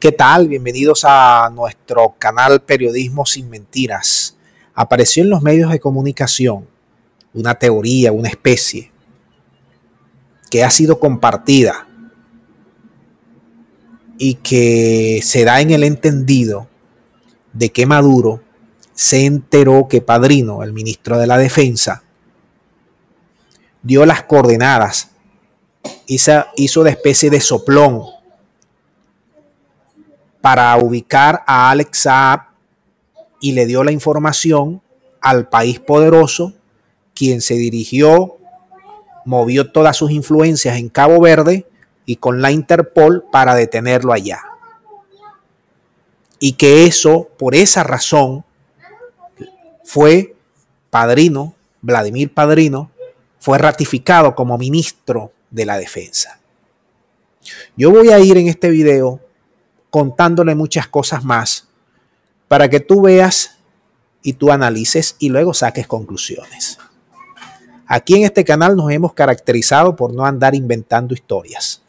¿Qué tal? Bienvenidos a nuestro canal Periodismo sin Mentiras. Apareció en los medios de comunicación una teoría, una especie, que ha sido compartida y que se da en el entendido de que Maduro se enteró que Padrino, el ministro de la Defensa, dio las coordenadas, hizo, hizo de especie de soplón para ubicar a Alex Saab y le dio la información al país poderoso, quien se dirigió, movió todas sus influencias en Cabo Verde y con la Interpol para detenerlo allá. Y que eso, por esa razón, fue Padrino, Vladimir Padrino, fue ratificado como ministro de la Defensa. Yo voy a ir en este video contándole muchas cosas más para que tú veas y tú analices y luego saques conclusiones. Aquí en este canal nos hemos caracterizado por no andar inventando historias,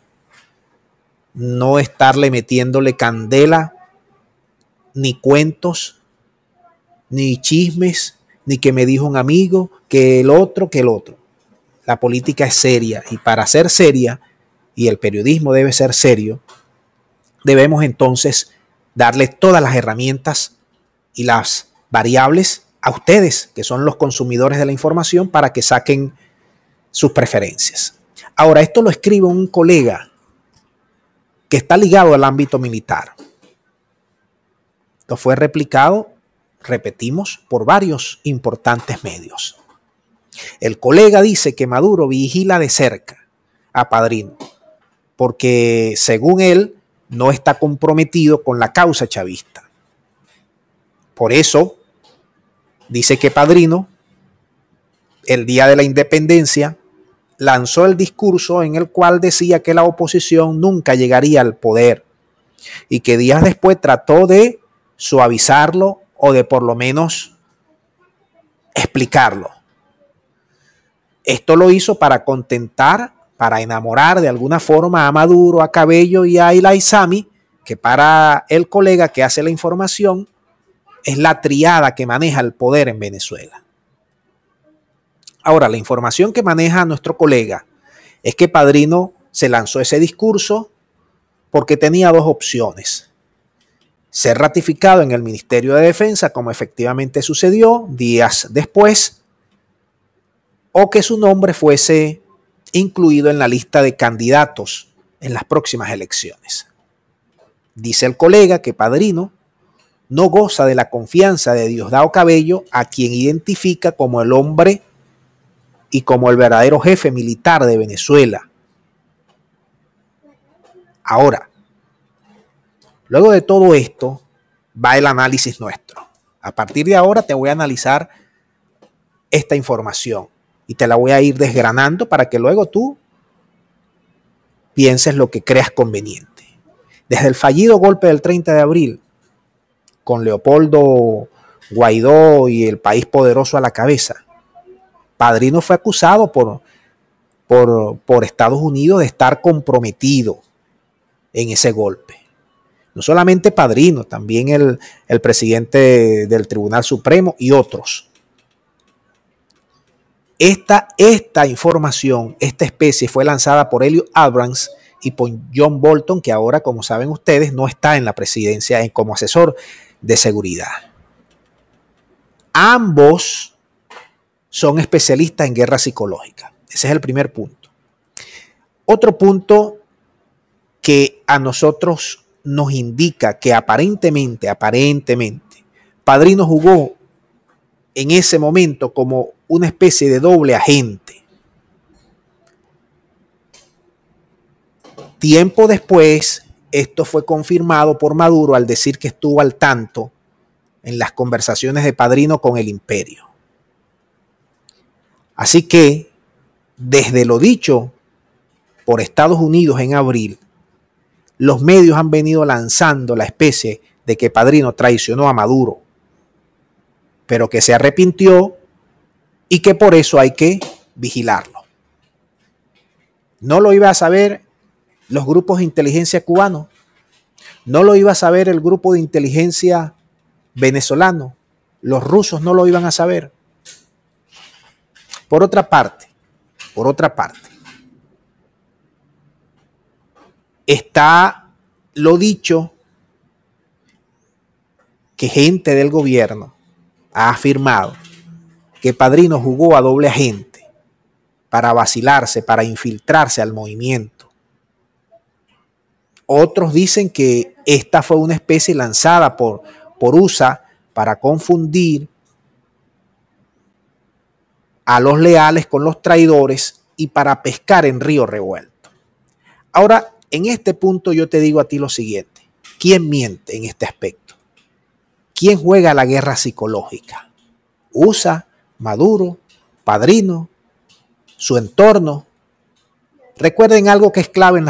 no estarle metiéndole candela, ni cuentos, ni chismes, ni que me dijo un amigo, que el otro, que el otro. La política es seria y para ser seria, y el periodismo debe ser serio, debemos entonces darle todas las herramientas y las variables a ustedes, que son los consumidores de la información, para que saquen sus preferencias. Ahora, esto lo escribe un colega que está ligado al ámbito militar. Esto fue replicado, repetimos, por varios importantes medios. El colega dice que Maduro vigila de cerca a Padrino, porque según él, no está comprometido con la causa chavista. Por eso, dice que Padrino, el día de la independencia, lanzó el discurso en el cual decía que la oposición nunca llegaría al poder y que días después trató de suavizarlo o de por lo menos explicarlo. Esto lo hizo para contentar para enamorar de alguna forma a Maduro, a Cabello y a Ilaizami, que para el colega que hace la información es la triada que maneja el poder en Venezuela. Ahora, la información que maneja nuestro colega es que Padrino se lanzó ese discurso porque tenía dos opciones. Ser ratificado en el Ministerio de Defensa, como efectivamente sucedió días después, o que su nombre fuese incluido en la lista de candidatos en las próximas elecciones. Dice el colega que Padrino no goza de la confianza de Diosdado Cabello, a quien identifica como el hombre y como el verdadero jefe militar de Venezuela. Ahora, luego de todo esto, va el análisis nuestro. A partir de ahora te voy a analizar esta información y te la voy a ir desgranando para que luego tú pienses lo que creas conveniente. Desde el fallido golpe del 30 de abril, con Leopoldo Guaidó y el país poderoso a la cabeza, Padrino fue acusado por, por, por Estados Unidos de estar comprometido en ese golpe. No solamente Padrino, también el, el presidente del Tribunal Supremo y otros. Esta, esta información, esta especie fue lanzada por Elliot Abrams y por John Bolton, que ahora, como saben ustedes, no está en la presidencia eh, como asesor de seguridad. Ambos son especialistas en guerra psicológica. Ese es el primer punto. Otro punto que a nosotros nos indica que aparentemente, aparentemente, Padrino jugó en ese momento como una especie de doble agente. Tiempo después, esto fue confirmado por Maduro al decir que estuvo al tanto en las conversaciones de Padrino con el imperio. Así que, desde lo dicho por Estados Unidos en abril, los medios han venido lanzando la especie de que Padrino traicionó a Maduro pero que se arrepintió y que por eso hay que vigilarlo. No lo iba a saber los grupos de inteligencia cubanos, no lo iba a saber el grupo de inteligencia venezolano, los rusos no lo iban a saber. Por otra parte, por otra parte, está lo dicho que gente del gobierno ha afirmado que Padrino jugó a doble agente para vacilarse, para infiltrarse al movimiento. Otros dicen que esta fue una especie lanzada por, por USA para confundir a los leales con los traidores y para pescar en río revuelto. Ahora, en este punto yo te digo a ti lo siguiente, ¿quién miente en este aspecto? quién juega la guerra psicológica? USA, Maduro, Padrino, su entorno. Recuerden algo que es clave en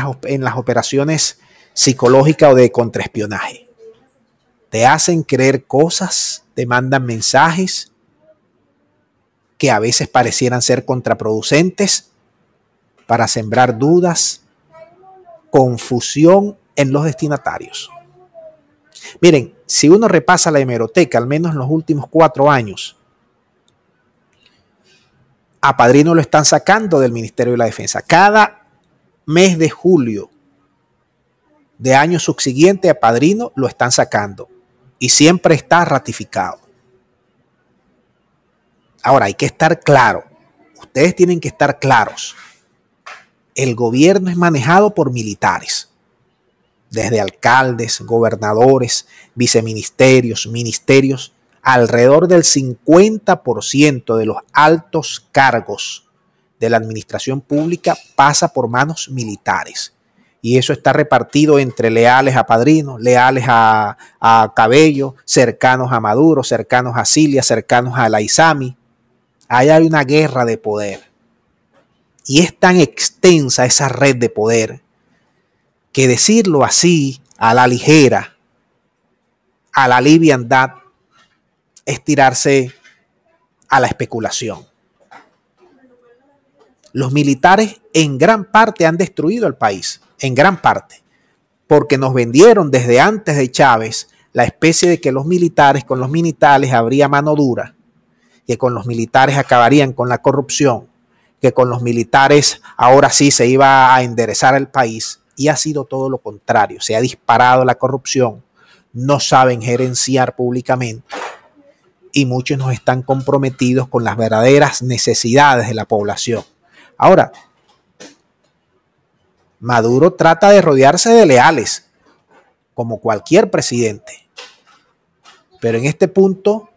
las, operaciones psicológicas o de contraespionaje. Te hacen creer cosas, te mandan mensajes que a veces parecieran ser contraproducentes para sembrar dudas, confusión en los destinatarios. Miren, si uno repasa la hemeroteca, al menos en los últimos cuatro años, a Padrino lo están sacando del Ministerio de la Defensa. Cada mes de julio de año subsiguiente a Padrino lo están sacando y siempre está ratificado. Ahora, hay que estar claro, ustedes tienen que estar claros. El gobierno es manejado por militares desde alcaldes, gobernadores, viceministerios, ministerios, alrededor del 50% de los altos cargos de la administración pública pasa por manos militares. Y eso está repartido entre leales a Padrino, leales a, Cabello, cercanos a Maduro, cercanos a Cilia, cercanos a la Isami. hay una guerra de poder. Y es tan extensa esa red de poder que decirlo así, a la ligera, a la liviandad, es tirarse a la especulación. Los militares en gran parte han destruido el país, en gran parte, porque nos vendieron desde antes de Chávez la especie de que los militares, con los militares habría mano dura, que con los militares acabarían con la corrupción, que con los militares ahora sí se iba a enderezar el país y ha sido todo lo contrario. Se ha disparado la corrupción, no saben gerenciar públicamente y muchos no están comprometidos con las verdaderas necesidades de la población. Ahora, Maduro trata de rodearse de leales, como cualquier presidente. Pero en este punto,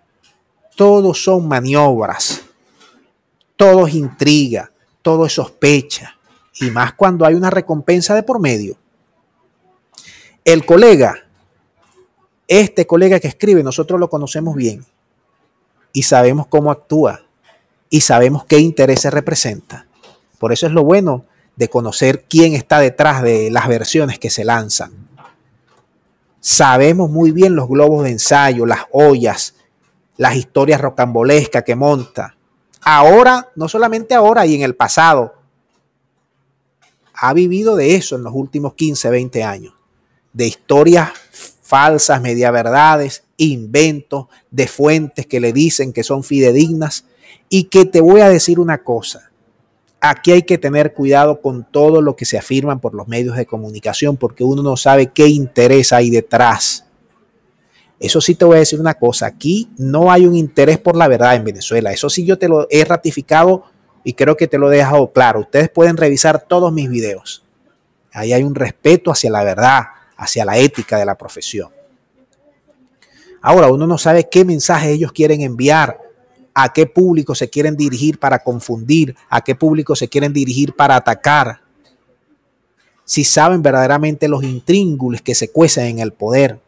todos son maniobras, todo es intriga, todo es sospecha y más cuando hay una recompensa de por medio. El colega, este colega que escribe, nosotros lo conocemos bien y sabemos cómo actúa y sabemos qué intereses representa. Por eso es lo bueno de conocer quién está detrás de las versiones que se lanzan. Sabemos muy bien los globos de ensayo, las ollas, las historias rocambolescas que monta. Ahora, no solamente ahora y en el pasado, ha vivido de eso en los últimos 15, 20 años, de historias falsas, media verdades, inventos, de fuentes que le dicen que son fidedignas. Y que te voy a decir una cosa, aquí hay que tener cuidado con todo lo que se afirman por los medios de comunicación, porque uno no sabe qué interés hay detrás. Eso sí te voy a decir una cosa, aquí no hay un interés por la verdad en Venezuela. Eso sí yo te lo he ratificado y creo que te lo he dejado claro. Ustedes pueden revisar todos mis videos. Ahí hay un respeto hacia la verdad, hacia la ética de la profesión. Ahora, uno no sabe qué mensaje ellos quieren enviar, a qué público se quieren dirigir para confundir, a qué público se quieren dirigir para atacar. Si saben verdaderamente los intríngules que se cuecen en el poder,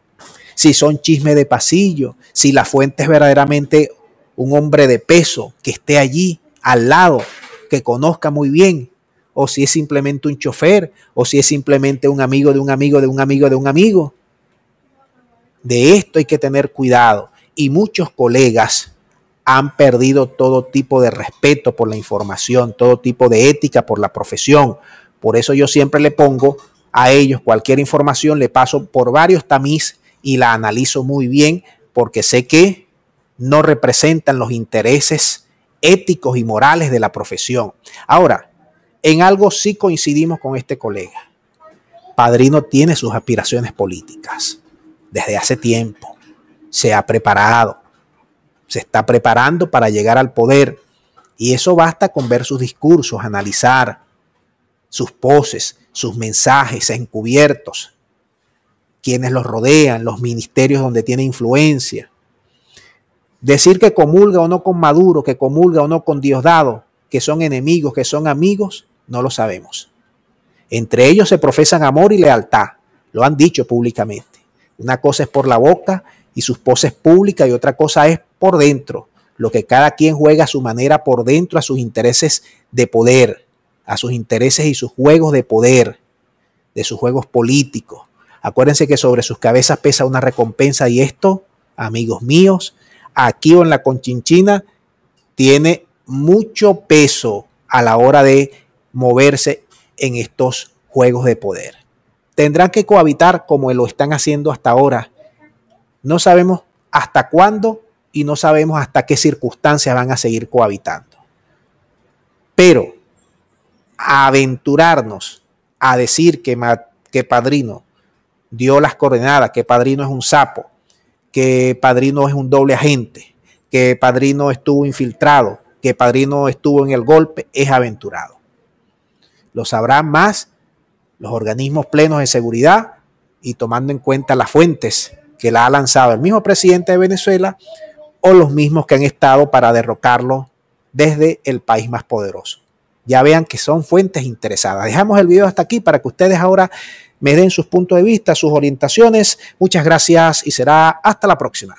si son chisme de pasillo, si la fuente es verdaderamente un hombre de peso que esté allí al lado que conozca muy bien, o si es simplemente un chofer, o si es simplemente un amigo de un amigo de un amigo de un amigo. De esto hay que tener cuidado. Y muchos colegas han perdido todo tipo de respeto por la información, todo tipo de ética por la profesión. Por eso yo siempre le pongo a ellos cualquier información, le paso por varios tamiz y la analizo muy bien porque sé que no representan los intereses éticos y morales de la profesión. Ahora, en algo sí coincidimos con este colega. Padrino tiene sus aspiraciones políticas desde hace tiempo. Se ha preparado, se está preparando para llegar al poder. Y eso basta con ver sus discursos, analizar sus poses, sus mensajes encubiertos, quienes los rodean, los ministerios donde tiene influencia, Decir que comulga o no con Maduro, que comulga o no con Diosdado, que son enemigos, que son amigos, no lo sabemos. Entre ellos se profesan amor y lealtad, lo han dicho públicamente. Una cosa es por la boca y sus poses públicas y otra cosa es por dentro, lo que cada quien juega a su manera por dentro, a sus intereses de poder, a sus intereses y sus juegos de poder, de sus juegos políticos. Acuérdense que sobre sus cabezas pesa una recompensa y esto, amigos míos, aquí o en la Conchinchina tiene mucho peso a la hora de moverse en estos juegos de poder. Tendrán que cohabitar como lo están haciendo hasta ahora. No sabemos hasta cuándo y no sabemos hasta qué circunstancias van a seguir cohabitando. Pero aventurarnos a decir que, que Padrino dio las coordenadas, que Padrino es un sapo, que Padrino es un doble agente, que Padrino estuvo infiltrado, que Padrino estuvo en el golpe, es aventurado. Lo sabrán más los organismos plenos de seguridad y tomando en cuenta las fuentes que la ha lanzado el mismo presidente de Venezuela o los mismos que han estado para derrocarlo desde el país más poderoso ya vean que son fuentes interesadas. Dejamos el video hasta aquí para que ustedes ahora me den sus puntos de vista, sus orientaciones. Muchas gracias y será hasta la próxima.